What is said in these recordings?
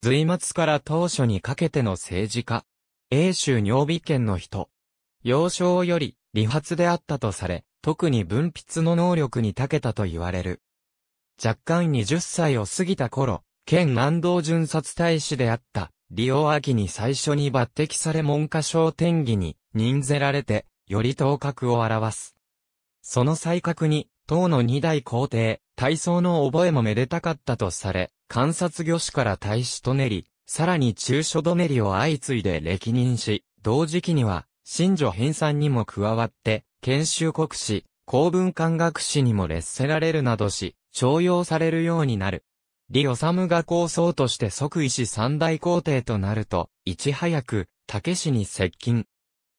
随末から当初にかけての政治家。英州尿美県の人。幼少より理髪であったとされ、特に文筆の能力に長けたと言われる。若干20歳を過ぎた頃、県南道巡察大使であった、リオ秋に最初に抜擢され文科省天義に任ぜられて、より頭角を表す。その才覚に、唐の二代皇帝、体操の覚えもめでたかったとされ、観察御師から大使とねり、さらに中書どねりを相次いで歴任し、同時期には、新女編纂にも加わって、研修国史、公文官学史にも劣せられるなどし、徴用されるようになる。李治が構想として即位し三大皇帝となると、いち早く、武氏に接近。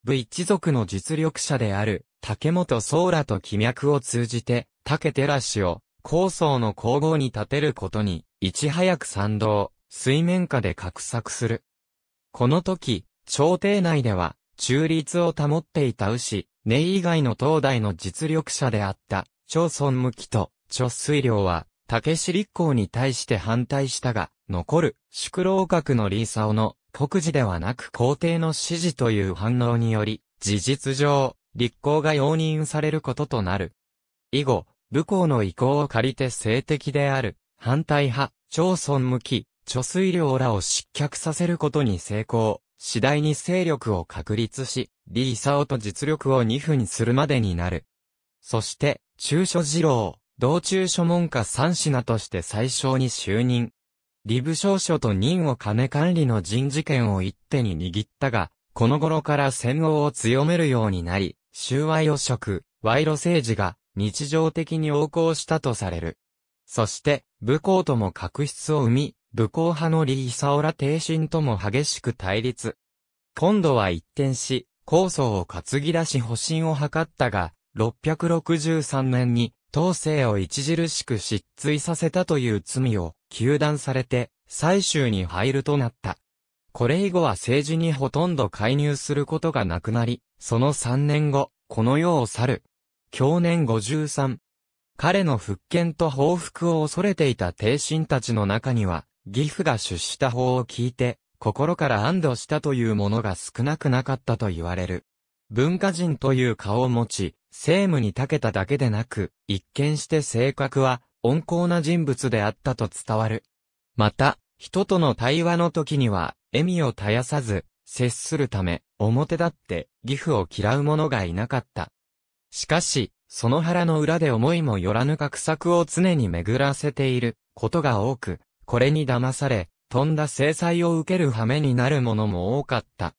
武一族の実力者である、竹本宗羅と気脈を通じて、竹寺氏を、高層の皇后に立てることに、いち早く賛同、水面下で画策する。この時、朝廷内では、中立を保っていた牛、根以外の東大の実力者であった、朝村向きと、貯水量は、竹市立公に対して反対したが、残る、宿老閣のリーサオの国事ではなく皇帝の指示という反応により、事実上、立候が容認されることとなる。以後、武功の意向を借りて性的である、反対派、町村向き、貯水量らを失脚させることに成功、次第に勢力を確立し、李サ夫と実力を二分するまでになる。そして、中書二郎、同中書門下三品として最小に就任。理部少書と任を金管理の人事権を一手に握ったが、この頃から戦後を強めるようになり、収賄汚職、賄賂政治が日常的に横行したとされる。そして、武功とも確執を生み、武功派の李久ら帝臣とも激しく対立。今度は一転し、構想を担ぎ出し保身を図ったが、663年に統制を著しく失墜させたという罪を、求断されて、最終に入るとなった。これ以後は政治にほとんど介入することがなくなり、その3年後、この世を去る。去年53。彼の復権と報復を恐れていた帝臣たちの中には、義父が出した法を聞いて、心から安堵したというものが少なくなかったと言われる。文化人という顔を持ち、政務に長けただけでなく、一見して性格は温厚な人物であったと伝わる。また、人との対話の時には、笑みを絶やさず、接するため、表立って、義父を嫌う者がいなかった。しかし、その腹の裏で思いもよらぬ画策を常に巡らせていることが多く、これに騙され、飛んだ制裁を受ける羽目になる者も多かった。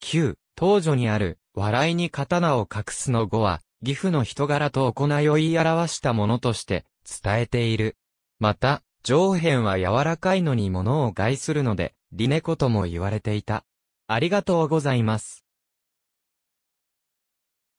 旧、当女にある、笑いに刀を隠すの語は、義父の人柄と行いを言い表したものとして伝えている。また、上辺は柔らかいのに物を害するので、リネコとも言われていた。ありがとうございます。